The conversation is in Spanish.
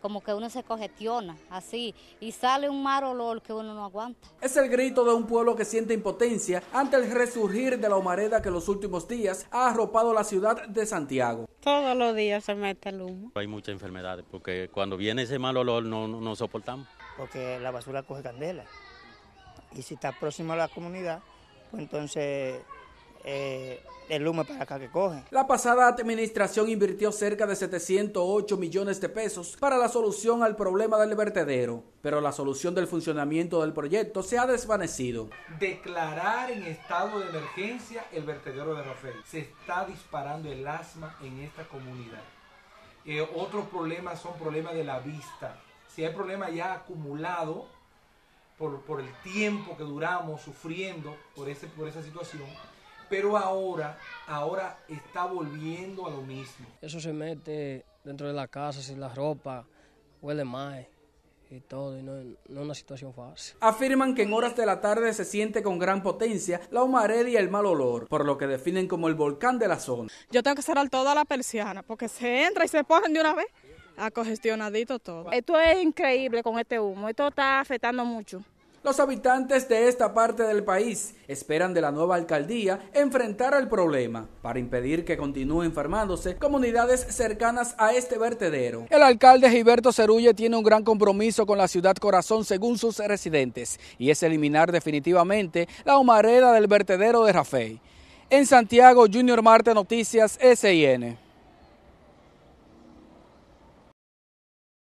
como que uno se cogestiona así y sale un mal olor que uno no aguanta. Es el grito de un pueblo que siente impotencia ante el resurgir de la humareda que en los últimos días ha arropado la ciudad de Santiago. Todos los días se mete el humo. Hay muchas enfermedades porque cuando viene ese mal olor no, soportamos. Porque la basura coge candela y si está próximo a la comunidad, pues entonces eh, el lume para acá que coge. La pasada administración invirtió cerca de 708 millones de pesos para la solución al problema del vertedero, pero la solución del funcionamiento del proyecto se ha desvanecido. Declarar en estado de emergencia el vertedero de Rafael. Se está disparando el asma en esta comunidad. Eh, otros problemas son problemas de la vista. Si hay problema ya acumulado por, por el tiempo que duramos sufriendo por, ese, por esa situación, pero ahora, ahora está volviendo a lo mismo. Eso se mete dentro de la casa, sin la ropa, huele mal y todo, y no, es una situación fácil. Afirman que en horas de la tarde se siente con gran potencia la humareda y el mal olor, por lo que definen como el volcán de la zona. Yo tengo que cerrar toda la persiana, porque se entra y se ponen de una vez, a todo. Esto es increíble con este humo, esto está afectando mucho los habitantes de esta parte del país esperan de la nueva alcaldía enfrentar el problema para impedir que continúen enfermándose comunidades cercanas a este vertedero. El alcalde Gilberto Cerulle tiene un gran compromiso con la ciudad corazón según sus residentes y es eliminar definitivamente la humareda del vertedero de Rafael. En Santiago, Junior Marte Noticias SIN.